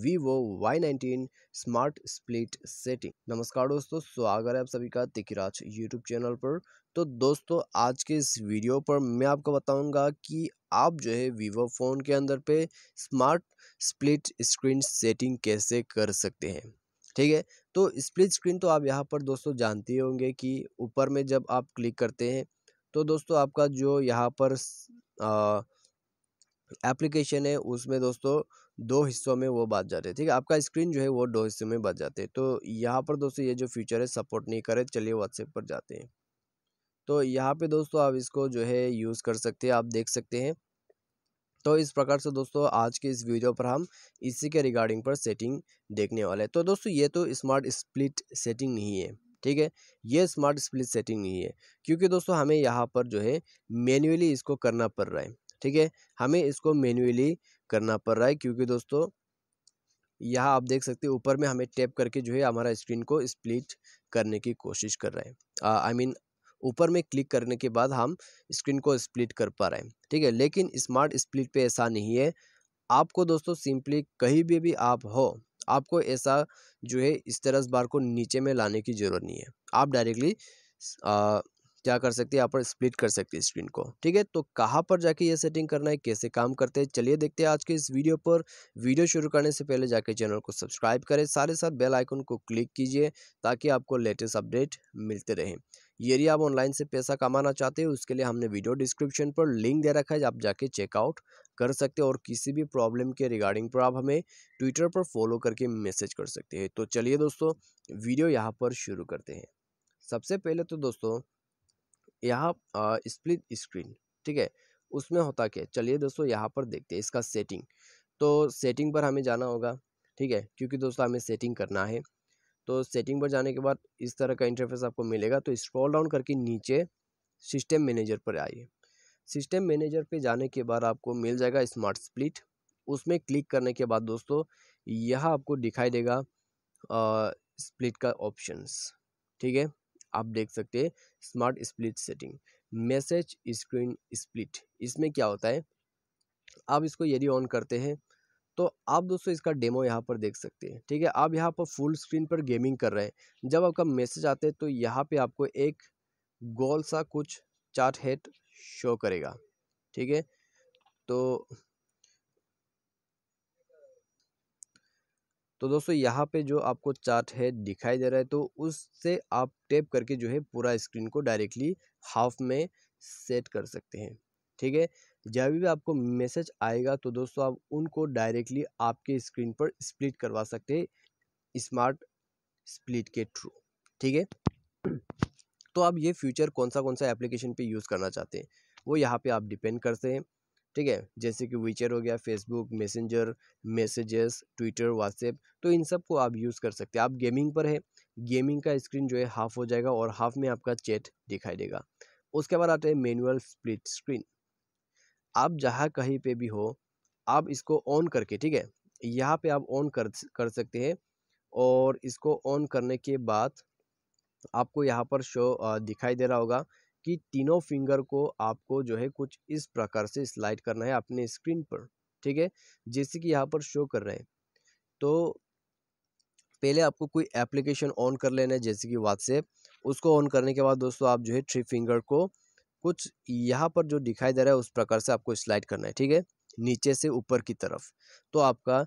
vivo y19 nineteen smart split setting नमस्कार दोस्तों स्वागत है आप सभी का तिकराज यूट्यूब चैनल पर तो दोस्तों आज के इस वीडियो पर मैं आपको बताऊंगा कि आप जो है vivo फ़ोन के अंदर पे स्मार्ट स्प्लिट स्क्रीन सेटिंग कैसे कर सकते हैं ठीक है तो स्प्लिट स्क्रीन तो आप यहाँ पर दोस्तों जानते होंगे कि ऊपर में जब आप क्लिक करते हैं तो दोस्तों आपका जो यहाँ पर एप्लीकेशन है उसमें दोस्तों दो हिस्सों में वो बात जाते हैं ठीक है आपका स्क्रीन जो है वो दो हिस्सों में बच जाते हैं तो यहाँ पर दोस्तों ये जो फीचर है सपोर्ट नहीं करे चलिए व्हाट्सएप पर जाते हैं तो यहाँ पे दोस्तों आप इसको जो है यूज़ कर सकते हैं आप देख सकते हैं तो इस प्रकार से दोस्तों आज के इस वीडियो पर हम इसी के रिगार्डिंग पर सेटिंग देखने वाले हैं तो दोस्तों ये तो स्मार्ट स्प्लिट सेटिंग नहीं है ठीक है ये स्मार्ट स्प्लिट सेटिंग नहीं है क्योंकि दोस्तों हमें यहाँ पर जो है मैन्युअली इसको करना पड़ रहा है ठीक है हमें इसको मैन्युअली करना पड़ रहा है क्योंकि दोस्तों यहाँ आप देख सकते हैं ऊपर में हमें टैप करके जो है हमारा स्क्रीन को स्प्लिट करने की कोशिश कर रहा है आई मीन ऊपर में क्लिक करने के बाद हम स्क्रीन को स्प्लिट कर पा रहे हैं ठीक है लेकिन स्मार्ट स्प्लिट पे ऐसा नहीं है आपको दोस्तों सिंपली कहीं भी भी आप हो आपको ऐसा जो है इस तरह इस बार को नीचे में लाने की ज़रूरत नहीं है आप डायरेक्टली क्या कर सकते हैं यहाँ पर स्प्लिट कर सकते हैं स्क्रीन को ठीक है तो कहाँ पर जाके ये सेटिंग करना है कैसे काम करते हैं चलिए देखते हैं आज के इस वीडियो पर वीडियो शुरू करने से पहले जाके चैनल को सब्सक्राइब करें सारे साथ बेल आइकन को क्लिक कीजिए ताकि आपको लेटेस्ट अपडेट मिलते रहें यदि आप ऑनलाइन से पैसा कमाना चाहते हो उसके लिए हमने वीडियो डिस्क्रिप्शन पर लिंक दे रखा है आप जाके चेकआउट कर सकते हो और किसी भी प्रॉब्लम के रिगार्डिंग पर आप हमें ट्विटर पर फॉलो करके मैसेज कर सकते हैं तो चलिए दोस्तों वीडियो यहाँ पर शुरू करते हैं सबसे पहले तो दोस्तों यहाँ स्प्लिट स्क्रीन ठीक है उसमें होता क्या चलिए दोस्तों यहाँ पर देखते हैं इसका सेटिंग तो सेटिंग पर हमें जाना होगा ठीक है क्योंकि दोस्तों हमें सेटिंग करना है तो सेटिंग पर जाने के बाद इस तरह का इंटरफेस आपको मिलेगा तो स्क्रॉल डाउन करके नीचे सिस्टम मैनेजर पर आइए सिस्टम मैनेजर पे जाने के बाद आपको मिल जाएगा स्मार्ट स्प्लिट उसमें क्लिक करने के बाद दोस्तों यह आपको दिखाई देगा स्प्लिट का ऑप्शंस ठीक है आप देख सकते हैं smart split setting message screen split इसमें क्या होता है आप इसको यदि ऑन करते हैं तो आप दोस्तों इसका डेमो यहाँ पर देख सकते हैं ठीक है आप यहाँ पर फुल स्क्रीन पर गेमिंग कर रहे हैं जब आपका मैसेज आते हैं तो यहाँ पे आपको एक गोल सा कुछ चार्ट हेड शो करेगा ठीक है तो तो दोस्तों यहाँ पे जो आपको चार्ट है दिखाई दे रहा है तो उससे आप टेप करके जो है पूरा स्क्रीन को डायरेक्टली हाफ में सेट कर सकते हैं ठीक है जब भी आपको मैसेज आएगा तो दोस्तों आप उनको डायरेक्टली आपके स्क्रीन पर स्प्लिट करवा सकते हैं स्मार्ट स्प्लिट के थ्रू ठीक है तो आप ये फ्यूचर कौन सा कौन सा एप्लीकेशन पे यूज़ करना चाहते हैं वो यहाँ पे आप डिपेंड करते हैं ठीक है जैसे कि वीचर हो गया Facebook Messenger messages Twitter WhatsApp तो इन सब को आप यूज़ कर सकते हैं आप गेमिंग पर है गेमिंग का स्क्रीन जो है हाफ हो जाएगा और हाफ में आपका चैट दिखाई देगा उसके बाद आते हैं मैनुअल स्प्लिट स्क्रीन आप जहाँ कहीं पे भी हो आप इसको ऑन करके ठीक है यहाँ पे आप ऑन कर कर सकते हैं और इसको ऑन करने के बाद आपको यहाँ पर शो दिखाई दे रहा होगा कि तीनों फिंगर को आपको जो है कुछ इस प्रकार से स्लाइड करना है अपने स्क्रीन पर ठीक है जैसे कि यहाँ पर शो कर रहे हैं तो पहले आपको कोई एप्लीकेशन ऑन कर लेना है जैसे कि व्हाट्सएप उसको ऑन करने के बाद दोस्तों आप जो है थ्री फिंगर को कुछ यहाँ पर जो दिखाई दे रहा है उस प्रकार से आपको स्लाइड करना है ठीक है नीचे से ऊपर की तरफ तो आपका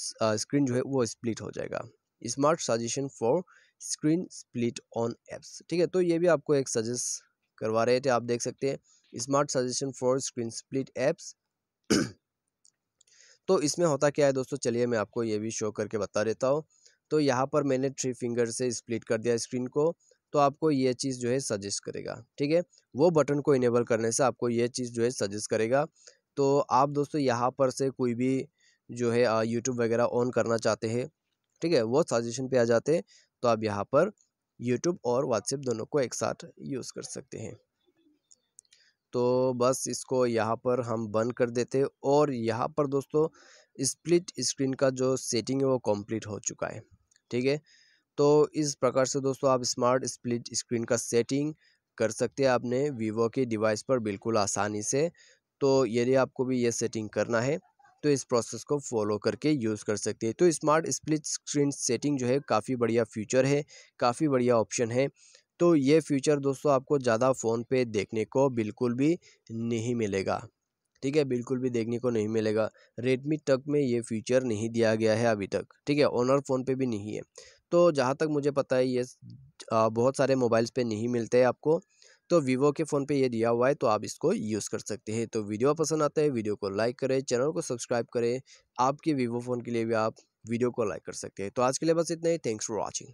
स्क्रीन जो है वो स्प्लिट हो जाएगा smart suggestion for screen split on apps ठीक है तो ये भी आपको एक सजेस्ट करवा रहे थे आप देख सकते हैं smart suggestion for screen split apps तो इसमें होता क्या है दोस्तों चलिए मैं आपको ये भी शो करके बता देता हूँ तो यहाँ पर मैंने थ्री फिंगर से स्प्लिट कर दिया स्क्रीन को तो आपको ये चीज़ जो है सजेस्ट करेगा ठीक है वो बटन को इनेबल करने से आपको ये चीज़ जो है सजेस्ट करेगा तो आप दोस्तों यहाँ पर से कोई भी जो है यूट्यूब वगैरह ऑन करना चाहते हैं ठीक है वो सजेशन पे आ जाते हैं तो आप यहाँ पर यूट्यूब और व्हाट्सएप दोनों को एक साथ यूज़ कर सकते हैं तो बस इसको यहाँ पर हम बंद कर देते और यहाँ पर दोस्तों स्प्लिट स्क्रीन का जो सेटिंग है वो कंप्लीट हो चुका है ठीक है तो इस प्रकार से दोस्तों आप स्मार्ट स्प्लिट स्क्रीन का सेटिंग कर सकते हैं आपने वीवो के डिवाइस पर बिल्कुल आसानी से तो यदि आपको भी ये सेटिंग करना है तो इस प्रोसेस को फॉलो करके यूज़ कर सकते हैं तो स्मार्ट स्प्लिट स्क्रीन सेटिंग जो है काफ़ी बढ़िया फ्यूचर है काफ़ी बढ़िया ऑप्शन है तो ये फ्यूचर दोस्तों आपको ज़्यादा फ़ोन पे देखने को बिल्कुल भी नहीं मिलेगा ठीक है बिल्कुल भी देखने को नहीं मिलेगा रेडमी तक में ये फीचर नहीं दिया गया है अभी तक ठीक है ऑनर फ़ोन पे भी नहीं है तो जहाँ तक मुझे पता है ये बहुत सारे मोबाइल्स पे नहीं मिलते हैं आपको तो वीवो के फ़ोन पे ये दिया हुआ है तो आप इसको यूज़ कर सकते हैं तो वीडियो पसंद आता है वीडियो को लाइक करें चैनल को सब्सक्राइब करें आपके वीवो फ़ोन के लिए भी आप वीडियो को लाइक कर सकते हैं तो आज के लिए बस इतना ही थैंक्स फॉर वॉचिंग